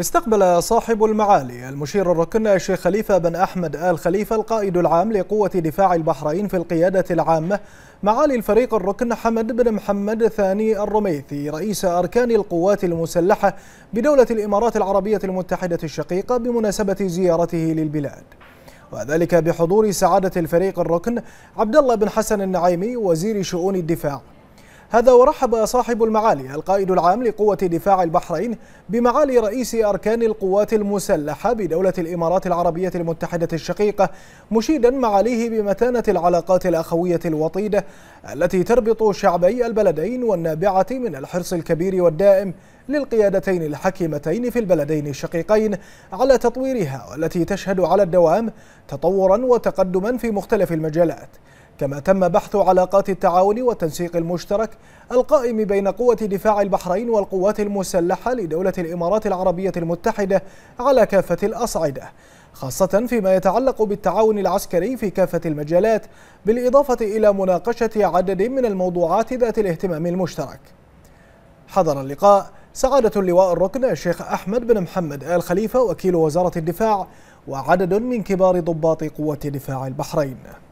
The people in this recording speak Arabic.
استقبل صاحب المعالي المشير الركن الشيخ خليفة بن أحمد آل خليفة القائد العام لقوة دفاع البحرين في القيادة العامة معالي الفريق الركن حمد بن محمد ثاني الرميثي رئيس أركان القوات المسلحة بدولة الإمارات العربية المتحدة الشقيقة بمناسبة زيارته للبلاد وذلك بحضور سعادة الفريق الركن عبد الله بن حسن النعيمي وزير شؤون الدفاع هذا ورحب صاحب المعالي القائد العام لقوة دفاع البحرين بمعالي رئيس أركان القوات المسلحة بدولة الإمارات العربية المتحدة الشقيقة مشيدا معاليه بمتانة العلاقات الأخوية الوطيدة التي تربط شعبي البلدين والنابعة من الحرص الكبير والدائم للقيادتين الحكيمتين في البلدين الشقيقين على تطويرها والتي تشهد على الدوام تطورا وتقدما في مختلف المجالات كما تم بحث علاقات التعاون والتنسيق المشترك القائم بين قوة دفاع البحرين والقوات المسلحة لدولة الإمارات العربية المتحدة على كافة الأصعدة خاصة فيما يتعلق بالتعاون العسكري في كافة المجالات بالإضافة إلى مناقشة عدد من الموضوعات ذات الاهتمام المشترك حضر اللقاء سعادة اللواء الركن الشيخ أحمد بن محمد آل خليفة وكيل وزارة الدفاع وعدد من كبار ضباط قوة دفاع البحرين